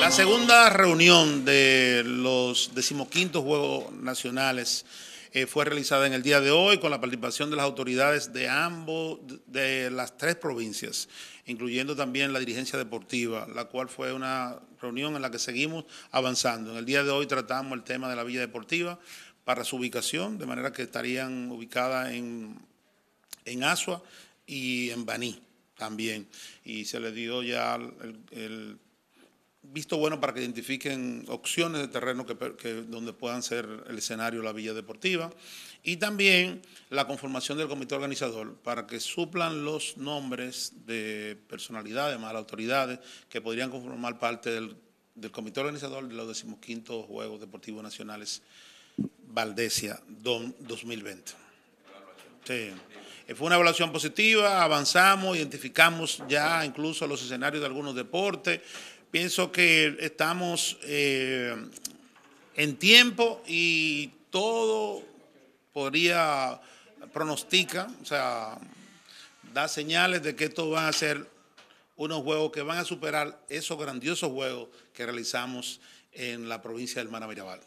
La segunda reunión de los decimoquintos Juegos Nacionales eh, fue realizada en el día de hoy con la participación de las autoridades de ambos, de las tres provincias, incluyendo también la dirigencia deportiva, la cual fue una reunión en la que seguimos avanzando. En el día de hoy tratamos el tema de la Villa Deportiva para su ubicación, de manera que estarían ubicadas en, en Asua, y en Baní también. Y se le dio ya el, visto bueno para que identifiquen opciones de terreno que, donde puedan ser el escenario la villa deportiva y también la conformación del comité organizador para que suplan los nombres de personalidades, más autoridades que podrían conformar parte del, comité organizador de los quinto Juegos Deportivos Nacionales Valdesia 2020. Sí. Eh, fue una evaluación positiva, avanzamos, identificamos ya incluso los escenarios de algunos deportes. Pienso que estamos eh, en tiempo y todo podría pronosticar, o sea, da señales de que esto van a ser unos juegos que van a superar esos grandiosos juegos que realizamos en la provincia de Mana Mirabal.